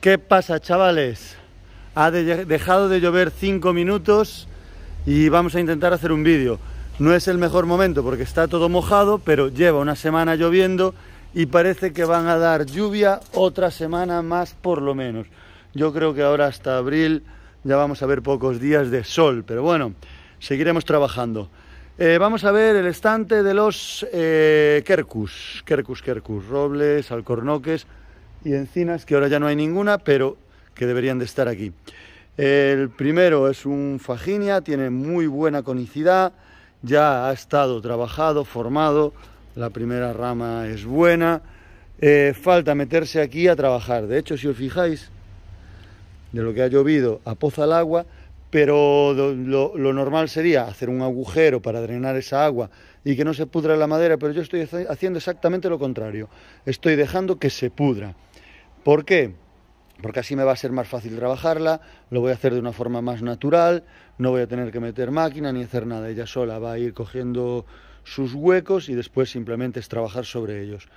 ¿Qué pasa, chavales? Ha dejado de llover 5 minutos y vamos a intentar hacer un vídeo. No es el mejor momento porque está todo mojado, pero lleva una semana lloviendo y parece que van a dar lluvia otra semana más por lo menos. Yo creo que ahora hasta abril ya vamos a ver pocos días de sol, pero bueno, seguiremos trabajando. Eh, vamos a ver el estante de los eh, Kerkus, Kerkus, Kerkus, robles, alcornoques y encinas, que ahora ya no hay ninguna, pero que deberían de estar aquí. El primero es un faginia, tiene muy buena conicidad, ya ha estado trabajado, formado, la primera rama es buena. Eh, falta meterse aquí a trabajar. De hecho, si os fijáis, de lo que ha llovido, poza el agua, pero lo, lo, normal sería hacer un agujero para drenar esa agua y que no se pudra la madera, pero yo estoy haciendo exactamente lo contrario. Estoy dejando que se pudra. ¿Por qué? Porque así me va a ser más fácil trabajarla, lo voy a hacer de una forma más natural, no voy a tener que meter máquina ni hacer nada, ella sola va a ir cogiendo sus huecos y después simplemente es trabajar sobre ellos.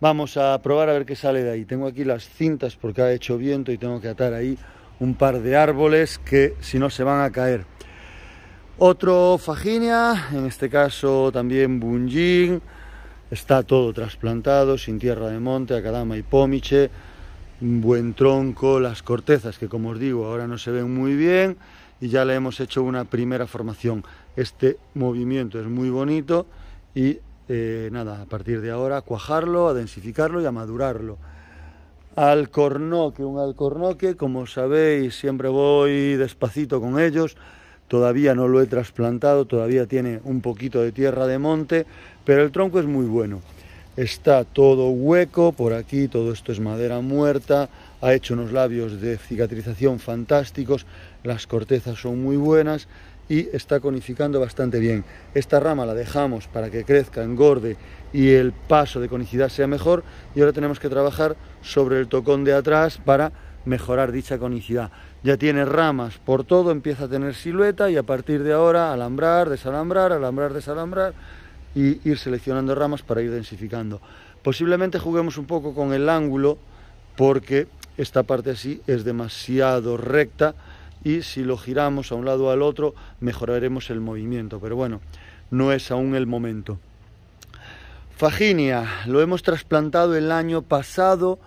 Vamos a probar a ver qué sale de ahí. Tengo aquí las cintas porque ha hecho viento y tengo que atar ahí un par de árboles que si no se van a caer. Otro faginia, en este caso también bunjin, está todo trasplantado, sin tierra de monte, acadama y pomiche un buen tronco, las cortezas que como os digo ahora no se ven muy bien y ya le hemos hecho una primera formación. Este movimiento es muy bonito y eh, nada, a partir de ahora a cuajarlo, a densificarlo y a madurarlo. Alcornoque, un alcornoque, como sabéis, siempre voy despacito con ellos. Todavía no lo he trasplantado, todavía tiene un poquito de tierra de monte, pero el tronco es muy bueno está todo hueco por aquí, todo esto es madera muerta, ha hecho unos labios de cicatrización fantásticos, las cortezas son muy buenas y está conificando bastante bien. Esta rama la dejamos para que crezca, engorde y el paso de conicidad sea mejor y ahora tenemos que trabajar sobre el tocón de atrás para mejorar dicha conicidad. Ya tiene ramas por todo, empieza a tener silueta y a partir de ahora alambrar, desalambrar, alambrar, desalambrar y ir seleccionando ramas para ir densificando. Posiblemente juguemos un poco con el ángulo porque esta parte así es demasiado recta y si lo giramos a un lado o al otro mejoraremos el movimiento, pero bueno, no es aún el momento. Faginia, lo hemos trasplantado el año pasado,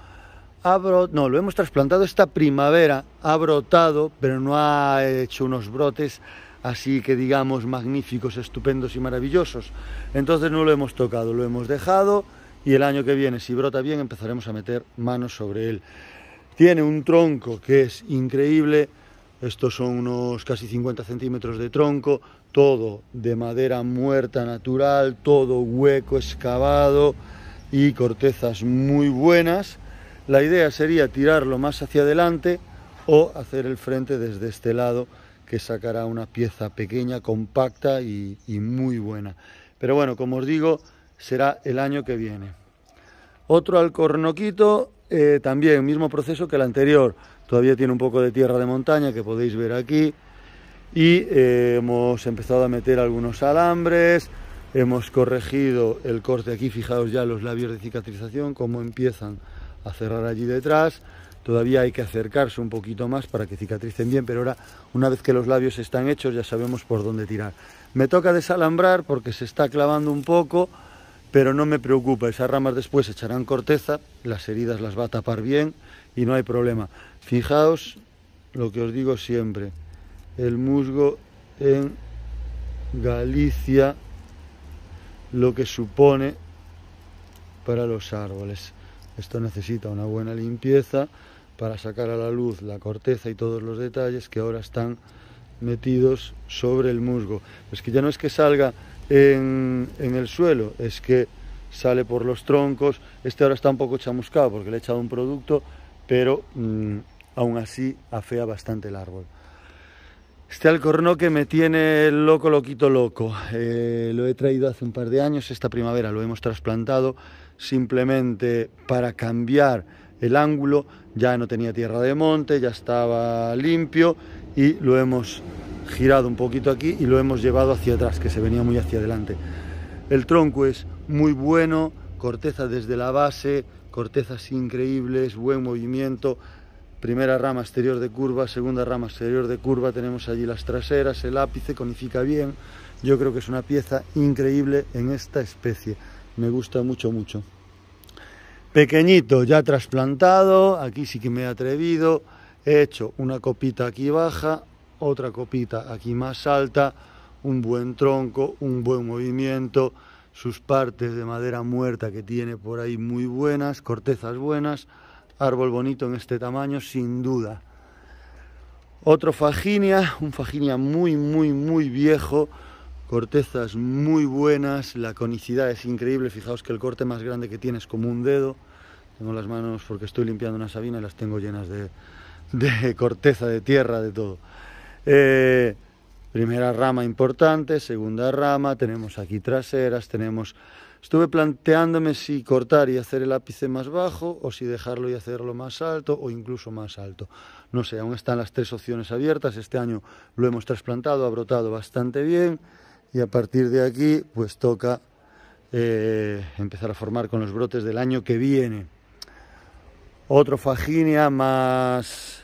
no, lo hemos trasplantado esta primavera, ha brotado, pero no ha hecho unos brotes así que digamos magníficos, estupendos y maravillosos. Entonces no lo hemos tocado, lo hemos dejado y el año que viene, si brota bien, empezaremos a meter manos sobre él. Tiene un tronco que es increíble, estos son unos casi 50 centímetros de tronco, todo de madera muerta natural, todo hueco excavado y cortezas muy buenas. La idea sería tirarlo más hacia adelante o hacer el frente desde este lado que sacará una pieza pequeña, compacta y, muy buena. Pero bueno, como os digo, será el año que viene. Otro alcornoquito, eh, también, mismo proceso que el anterior. Todavía tiene un poco de tierra de montaña que podéis ver aquí. Y eh, hemos empezado a meter algunos alambres, hemos corregido el corte aquí, fijaos ya los labios de cicatrización, cómo empiezan a cerrar allí detrás todavía hay que acercarse un poquito más para que cicatricen bien, pero ahora una vez que los labios están hechos ya sabemos por dónde tirar. Me toca desalambrar porque se está clavando un poco, pero no me preocupa, esas ramas después echarán corteza, las heridas las va a tapar bien y no hay problema. Fijaos lo que os digo siempre, el musgo en Galicia, lo que supone para los árboles. Esto necesita una buena limpieza para sacar a la luz la corteza y todos los detalles que ahora están metidos sobre el musgo. Es que ya no es que salga en, el suelo, es que sale por los troncos. Este ahora está un poco chamuscado porque le he echado un producto, pero mm, aún así afea bastante el árbol. Este alcornoque me tiene loco, loquito, loco. Eh, lo he traído hace un par de años, esta primavera lo hemos trasplantado simplemente para cambiar el ángulo, ya no tenía tierra de monte, ya estaba limpio y lo hemos girado un poquito aquí y lo hemos llevado hacia atrás, que se venía muy hacia adelante. El tronco es muy bueno, corteza desde la base, cortezas increíbles, buen movimiento, primera rama exterior de curva, segunda rama exterior de curva, tenemos allí las traseras, el ápice, conifica bien. Yo creo que es una pieza increíble en esta especie me gusta mucho, mucho. Pequeñito, ya trasplantado, aquí sí que me he atrevido, he hecho una copita aquí baja, otra copita aquí más alta, un buen tronco, un buen movimiento, sus partes de madera muerta que tiene por ahí muy buenas, cortezas buenas, árbol bonito en este tamaño sin duda. Otro faginia, un faginia muy, muy, muy viejo, cortezas muy buenas, la conicidad es increíble, fijaos que el corte más grande que tiene es como un dedo, tengo las manos porque estoy limpiando una sabina y las tengo llenas de, corteza, de tierra, de todo. Eh, primera rama importante, segunda rama, tenemos aquí traseras, tenemos... Estuve planteándome si cortar y hacer el ápice más bajo o si dejarlo y hacerlo más alto o incluso más alto. No sé, aún están las tres opciones abiertas. Este año lo hemos trasplantado, ha brotado bastante bien y a partir de aquí pues toca eh, empezar a formar con los brotes del año que viene. Otro faginia más,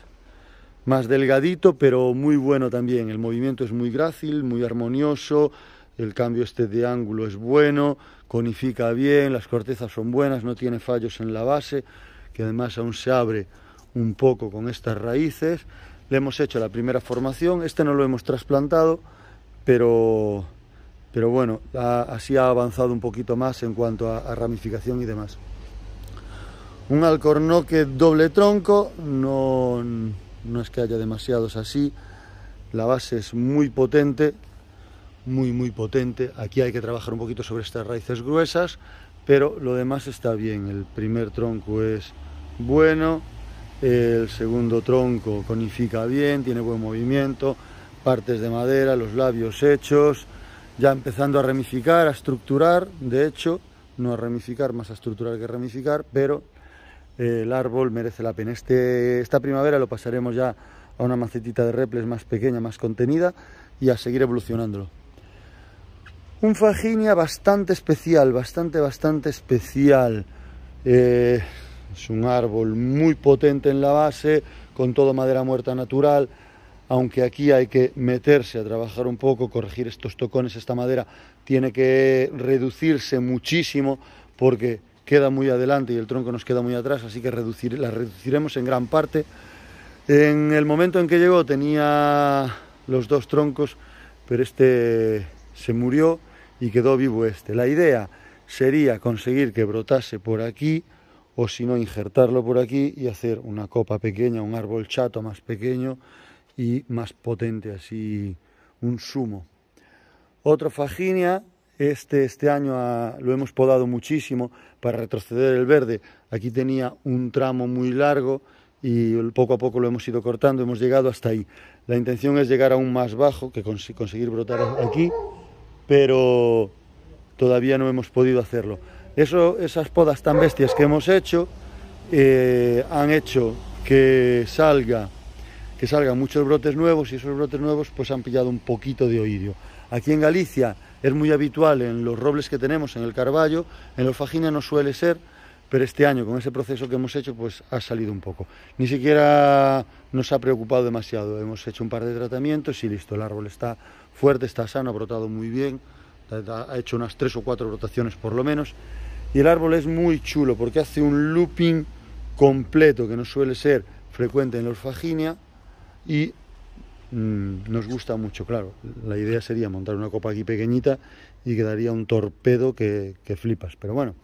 más delgadito, pero muy bueno también. El movimiento es muy grácil, muy armonioso, el cambio este de ángulo es bueno, conifica bien, las cortezas son buenas, no tiene fallos en la base, que además aún se abre un poco con estas raíces. Le hemos hecho la primera formación, este no lo hemos trasplantado, pero pero bueno, así ha avanzado un poquito más en cuanto a, ramificación y demás. Un alcornoque doble tronco, no, no es que haya demasiados así, la base es muy potente, muy muy potente, aquí hay que trabajar un poquito sobre estas raíces gruesas, pero lo demás está bien, el primer tronco es bueno, el segundo tronco conifica bien, tiene buen movimiento, partes de madera, los labios hechos, ya empezando a ramificar, a estructurar, de hecho, no a ramificar, más a estructurar que a ramificar, pero eh, el árbol merece la pena. Este, esta primavera lo pasaremos ya a una macetita de reples más pequeña, más contenida y a seguir evolucionándolo. Un faginia bastante especial, bastante, bastante especial. Eh, es un árbol muy potente en la base, con todo madera muerta natural, aunque aquí hay que meterse a trabajar un poco, corregir estos tocones, esta madera tiene que reducirse muchísimo porque queda muy adelante y el tronco nos queda muy atrás, así que la reduciremos en gran parte. En el momento en que llegó tenía los dos troncos, pero este se murió y quedó vivo este. La idea sería conseguir que brotase por aquí o si no injertarlo por aquí y hacer una copa pequeña, un árbol chato más pequeño y más potente, así un sumo... ...otro faginia, este, este año ah, lo hemos podado muchísimo para retroceder el verde. Aquí tenía un tramo muy largo y poco a poco lo hemos ido cortando, hemos llegado hasta ahí. La intención es llegar a aún más bajo, que conseguir brotar aquí, pero todavía no hemos podido hacerlo. Eso, esas podas tan bestias que hemos hecho eh, han hecho que salga que salgan muchos brotes nuevos y esos brotes nuevos pues han pillado un poquito de oidio. Aquí en Galicia es muy habitual en los robles que tenemos, en el carballo, en los no suele ser, pero este año con ese proceso que hemos hecho pues ha salido un poco. Ni siquiera nos ha preocupado demasiado, hemos hecho un par de tratamientos y listo, el árbol está fuerte, está sano, ha brotado muy bien, ha hecho unas tres o cuatro rotaciones por lo menos. Y el árbol es muy chulo porque hace un looping completo que no suele ser frecuente en los faginia y mm, nos gusta mucho, claro. La idea sería montar una copa aquí pequeñita y quedaría un torpedo que, flipas. Pero bueno,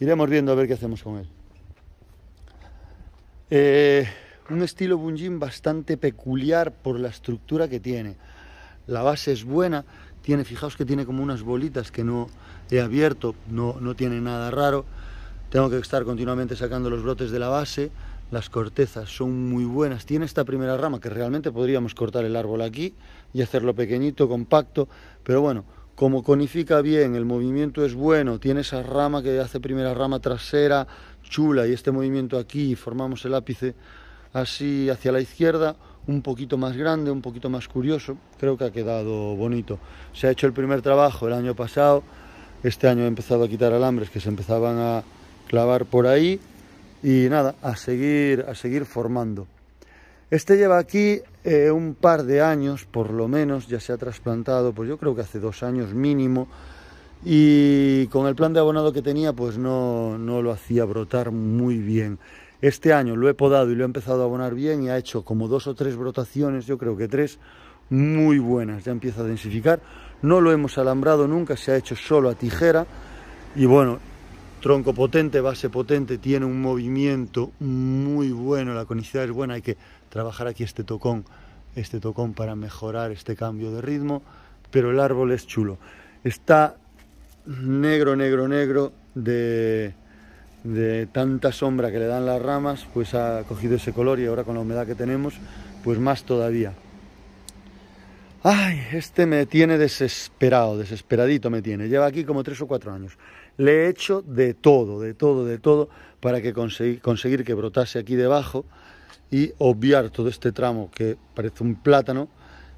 iremos viendo a ver qué hacemos con él. Eh, un estilo bunjin bastante peculiar por la estructura que tiene. La base es buena, tiene, fijaos que tiene como unas bolitas que no he abierto, no, no tiene nada raro. Tengo que estar continuamente sacando los brotes de la base las cortezas son muy buenas. Tiene esta primera rama que realmente podríamos cortar el árbol aquí y hacerlo pequeñito, compacto. Pero bueno, como conifica bien, el movimiento es bueno, tiene esa rama que hace primera rama trasera chula y este movimiento aquí formamos el ápice así hacia la izquierda, un poquito más grande, un poquito más curioso, creo que ha quedado bonito. Se ha hecho el primer trabajo el año pasado, este año he empezado a quitar alambres que se empezaban a clavar por ahí y nada, a seguir, a seguir formando. Este lleva aquí eh, un par de años, por lo menos, ya se ha trasplantado, pues yo creo que hace dos años mínimo, y con el plan de abonado que tenía, pues no, no lo hacía brotar muy bien. Este año lo he podado y lo he empezado a abonar bien y ha hecho como dos o tres brotaciones, yo creo que tres, muy buenas. Ya empieza a densificar. No lo hemos alambrado nunca, se ha hecho solo a tijera. Y bueno, tronco potente, base potente, tiene un movimiento muy bueno, la conicidad es buena, hay que trabajar aquí este tocón, este tocón para mejorar este cambio de ritmo, pero el árbol es chulo. Está negro, negro, negro de, tanta sombra que le dan las ramas, pues ha cogido ese color y ahora con la humedad que tenemos, pues más todavía. Ay, este me tiene desesperado, desesperadito me tiene. Lleva aquí como tres o cuatro años. Le he hecho de todo, de todo, de todo, para que conseguir, que brotase aquí debajo y obviar todo este tramo que parece un plátano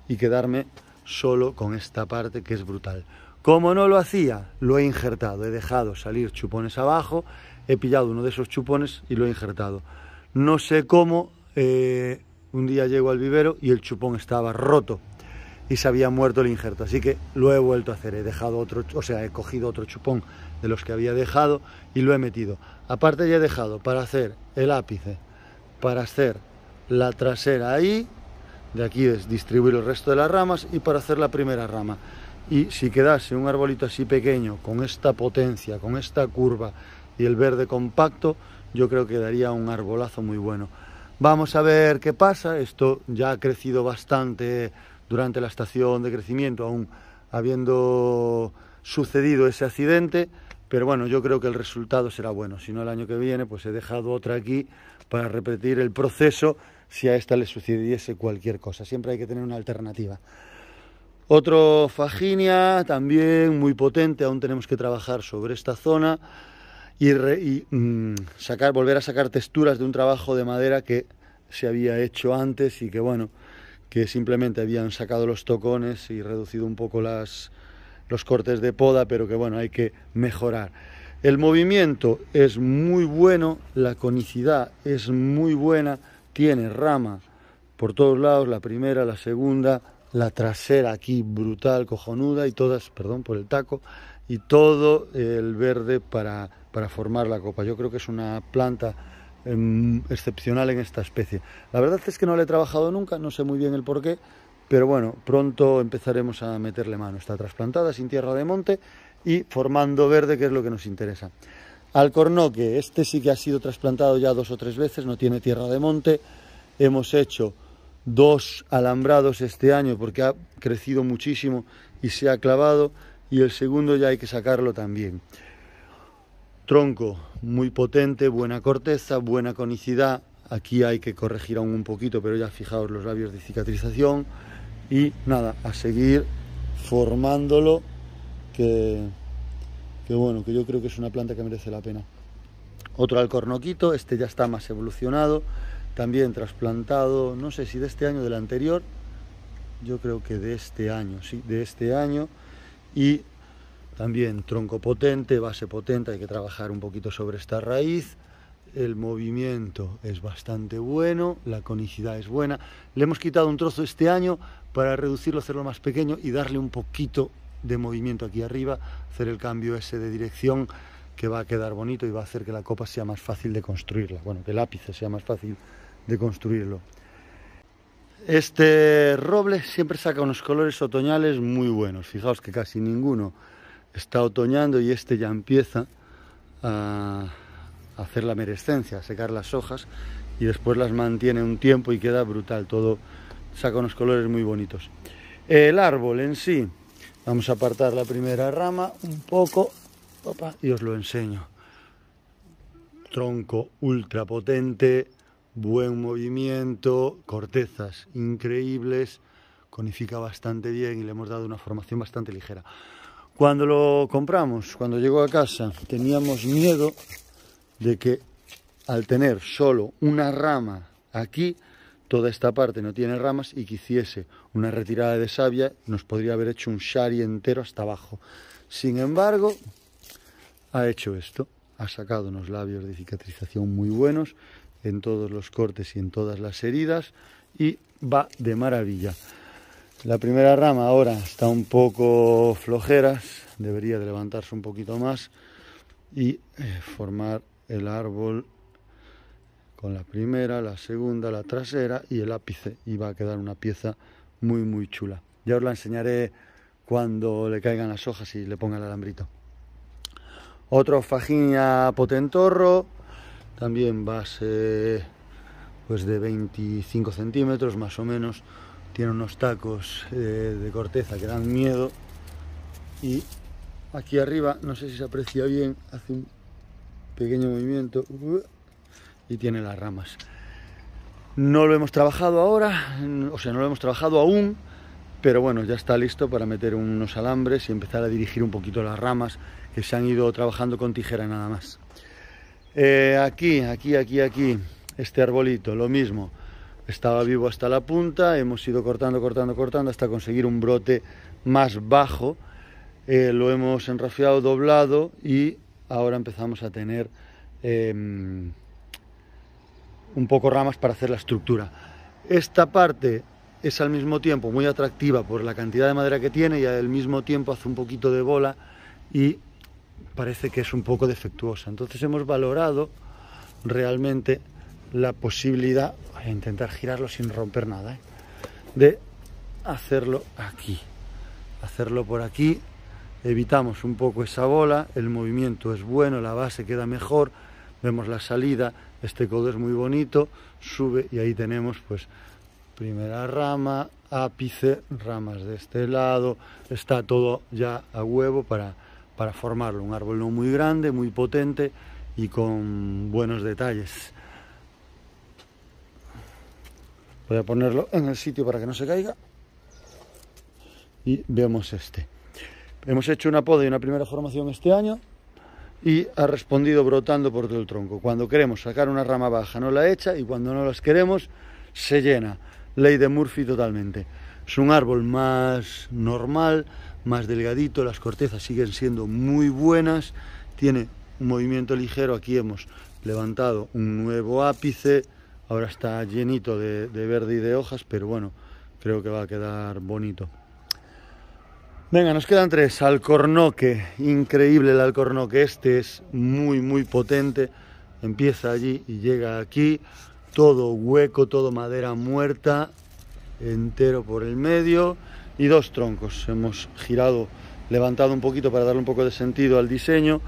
y quedarme solo con esta parte que es brutal. Como no lo hacía, lo he injertado, he dejado salir chupones abajo, he pillado uno de esos chupones y lo he injertado. No sé cómo, eh, un día llego al vivero y el chupón estaba roto y se había muerto el injerto, así que lo he vuelto a hacer, he dejado otro, o sea, he cogido otro chupón de los que había dejado y lo he metido. Aparte ya he dejado para hacer el ápice, para hacer la trasera ahí, de aquí es distribuir el resto de las ramas y para hacer la primera rama. Y si quedase un arbolito así pequeño, con esta potencia, con esta curva y el verde compacto, yo creo que daría un arbolazo muy bueno. Vamos a ver qué pasa. Esto ya ha crecido bastante durante la estación de crecimiento, aún habiendo sucedido ese accidente. Pero bueno, yo creo que el resultado será bueno. Si no, el año que viene, pues he dejado otra aquí para repetir el proceso si a esta le sucediese cualquier cosa. Siempre hay que tener una alternativa. Otro Faginia, también muy potente, aún tenemos que trabajar sobre esta zona y, y mm, sacar, volver a sacar texturas de un trabajo de madera que se había hecho antes y que bueno, que simplemente habían sacado los tocones y reducido un poco las, los cortes de poda, pero que bueno, hay que mejorar. El movimiento es muy bueno, la conicidad es muy buena, tiene rama por todos lados, la primera, la segunda, la trasera aquí brutal, cojonuda y todas, perdón por el taco, y todo el verde para, para formar la copa. Yo creo que es una planta em, excepcional en esta especie. La verdad es que no la he trabajado nunca, no sé muy bien el por qué pero bueno, pronto empezaremos a meterle mano. Está trasplantada, sin tierra de monte y formando verde, que es lo que nos interesa. Alcornoque, este sí que ha sido trasplantado ya dos o tres veces, no tiene tierra de monte. Hemos hecho dos alambrados este año porque ha crecido muchísimo y se ha clavado y el segundo ya hay que sacarlo también. Tronco muy potente, buena corteza, buena conicidad. Aquí hay que corregir aún un poquito, pero ya fijaos los labios de cicatrización y nada, a seguir formándolo, que, bueno, que yo creo que es una planta que merece la pena. Otro alcornoquito, este ya está más evolucionado, también trasplantado, no sé si de este año o del anterior, yo creo que de este año, sí, de este año, y también tronco potente, base potente, hay que trabajar un poquito sobre esta raíz, el movimiento es bastante bueno, la conicidad es buena. Le hemos quitado un trozo este año para reducirlo, hacerlo más pequeño y darle un poquito de movimiento aquí arriba, hacer el cambio ese de dirección que va a quedar bonito y va a hacer que la copa sea más fácil de construirla, bueno, que el ápice sea más fácil de construirlo. Este roble siempre saca unos colores otoñales muy buenos, fijaos que casi ninguno está otoñando y este ya empieza a hacer la merecencia, secar las hojas y después las mantiene un tiempo y queda brutal, todo saca unos colores muy bonitos. El árbol en sí, vamos a apartar la primera rama un poco y os lo enseño. Tronco ultra potente, buen movimiento, cortezas increíbles, conifica bastante bien y le hemos dado una formación bastante ligera. Cuando lo compramos, cuando llegó a casa, teníamos miedo de que al tener solo una rama aquí, toda esta parte no tiene ramas y que hiciese una retirada de savia nos podría haber hecho un shari entero hasta abajo. Sin embargo, ha hecho esto, ha sacado unos labios de cicatrización muy buenos en todos los cortes y en todas las heridas y va de maravilla. La primera rama ahora está un poco flojera debería de levantarse un poquito más y eh, formar el árbol con la primera, la segunda, la trasera y el ápice. Y va a quedar una pieza muy, muy chula. Ya os la enseñaré cuando le caigan las hojas y le ponga el alambrito. Otro a potentorro, también va a ser pues de 25 centímetros más o menos. Tiene unos tacos eh, de corteza que dan miedo. Y aquí arriba, no sé si se aprecia bien, hace un pequeño movimiento y tiene las ramas. No lo hemos trabajado ahora, o sea, no lo hemos trabajado aún, pero bueno, ya está listo para meter unos alambres y empezar a dirigir un poquito las ramas que se han ido trabajando con tijera nada más. Eh, aquí, aquí, aquí, aquí, este arbolito, lo mismo. Estaba vivo hasta la punta, hemos ido cortando, cortando, cortando hasta conseguir un brote más bajo. Eh, lo hemos enrafeado, doblado y ahora empezamos a tener em, un poco ramas para hacer la estructura. Esta parte es al mismo tiempo muy atractiva por la cantidad de madera que tiene y al mismo tiempo hace un poquito de bola y parece que es un poco defectuosa. Entonces hemos valorado realmente la posibilidad, voy a intentar girarlo sin romper nada, ¿eh? de hacerlo aquí, hacerlo por aquí evitamos un poco esa bola, el movimiento es bueno, la base queda mejor, vemos la salida, este codo es muy bonito, sube y ahí tenemos pues primera rama, ápice, ramas de este lado, está todo ya a huevo para, para formarlo, un árbol no muy grande, muy potente y con buenos detalles. Voy a ponerlo en el sitio para que no se caiga y vemos este. Hemos hecho una poda y una primera formación este año y ha respondido brotando por todo el tronco. Cuando queremos sacar una rama baja no la echa y cuando no las queremos se llena. Ley de Murphy totalmente. Es un árbol más normal, más delgadito, las cortezas siguen siendo muy buenas, tiene un movimiento ligero, aquí hemos levantado un nuevo ápice, ahora está llenito de, de verde y de hojas, pero bueno, creo que va a quedar bonito. Venga, nos quedan tres. Alcornoque, increíble el Alcornoque. Este es muy, muy potente. Empieza allí y llega aquí. Todo hueco, todo madera muerta, entero por el medio. Y dos troncos. Hemos girado, levantado un poquito para darle un poco de sentido al diseño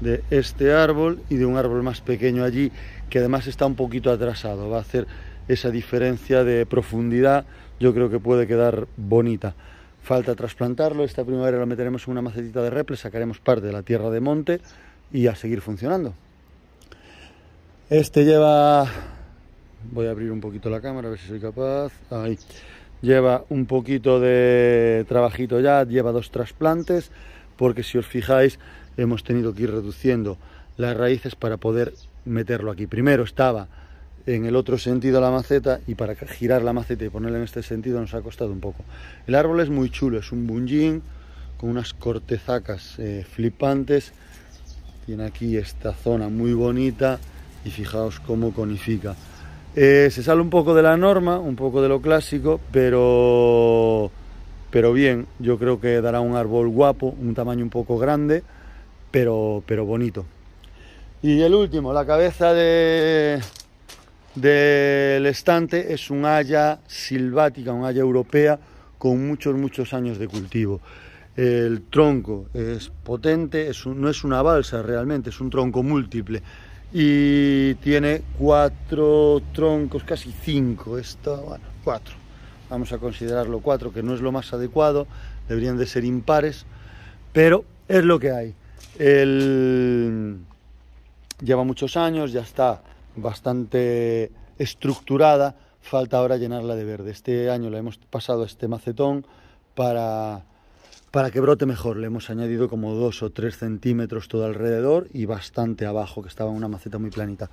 de este árbol y de un árbol más pequeño allí, que además está un poquito atrasado. Va a hacer esa diferencia de profundidad. Yo creo que puede quedar bonita. Falta trasplantarlo, esta primavera lo meteremos en una macetita de reple, sacaremos parte de la tierra de monte y a seguir funcionando. Este lleva... Voy a abrir un poquito la cámara, a ver si soy capaz. Ahí. Lleva un poquito de trabajito ya, lleva dos trasplantes, porque si os fijáis hemos tenido que ir reduciendo las raíces para poder meterlo aquí. Primero estaba en el otro sentido la maceta y para girar la maceta y ponerla en este sentido nos ha costado un poco. El árbol es muy chulo, es un bunjín con unas cortezacas eh, flipantes. Tiene aquí esta zona muy bonita y fijaos cómo conifica. Eh, se sale un poco de la norma, un poco de lo clásico, pero, pero bien, yo creo que dará un árbol guapo, un tamaño un poco grande, pero, pero bonito. Y el último, la cabeza de, del estante es un haya silvática, un haya europea con muchos, muchos años de cultivo. El tronco es potente, no es una balsa realmente, es un tronco múltiple y tiene cuatro troncos, casi cinco, Esto, bueno, cuatro, vamos a considerarlo cuatro, que no es lo más adecuado, deberían de ser impares, pero es lo que hay. Lleva muchos años, ya está bastante estructurada, falta ahora llenarla de verde. Este año la hemos pasado a este macetón para, para que brote mejor. Le hemos añadido como 2 o 3 centímetros todo alrededor y bastante abajo, que estaba en una maceta muy planita.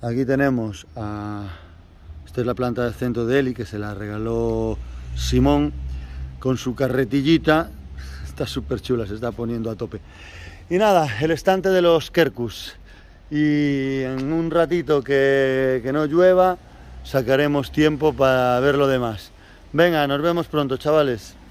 Aquí tenemos a... Esta es la planta de centro de Eli, que se la regaló Simón con su carretillita. Está súper chula, se está poniendo a tope. Y nada, el estante de los Kerkus y en un ratito que, no llueva sacaremos tiempo para ver lo demás. Venga, nos vemos pronto, chavales.